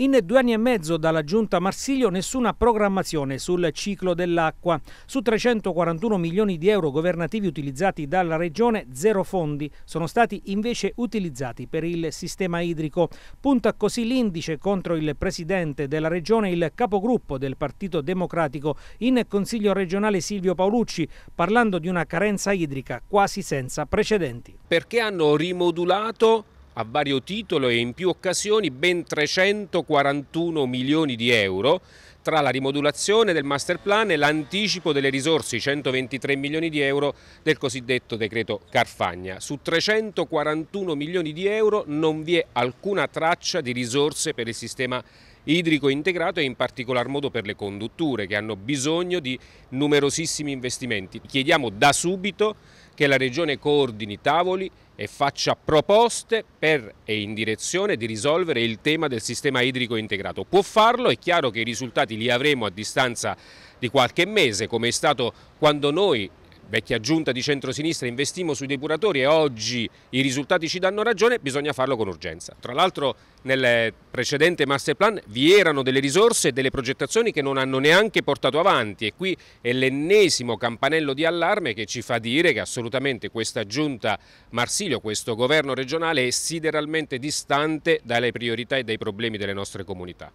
In due anni e mezzo dalla giunta Marsiglio nessuna programmazione sul ciclo dell'acqua. Su 341 milioni di euro governativi utilizzati dalla regione, zero fondi sono stati invece utilizzati per il sistema idrico. Punta così l'indice contro il presidente della regione, il capogruppo del Partito Democratico in Consiglio regionale Silvio Paolucci, parlando di una carenza idrica quasi senza precedenti. Perché hanno rimodulato a vario titolo e in più occasioni ben 341 milioni di euro tra la rimodulazione del master plan e l'anticipo delle risorse, 123 milioni di euro del cosiddetto decreto Carfagna. Su 341 milioni di euro non vi è alcuna traccia di risorse per il sistema idrico integrato e in particolar modo per le condutture che hanno bisogno di numerosissimi investimenti. Chiediamo da subito che la Regione coordini tavoli e faccia proposte per e in direzione di risolvere il tema del sistema idrico integrato. Può farlo, è chiaro che i risultati li avremo a distanza di qualche mese, come è stato quando noi vecchia giunta di centrosinistra investimo sui depuratori e oggi i risultati ci danno ragione, bisogna farlo con urgenza. Tra l'altro nel precedente master plan vi erano delle risorse e delle progettazioni che non hanno neanche portato avanti e qui è l'ennesimo campanello di allarme che ci fa dire che assolutamente questa giunta Marsilio, questo governo regionale è sideralmente distante dalle priorità e dai problemi delle nostre comunità.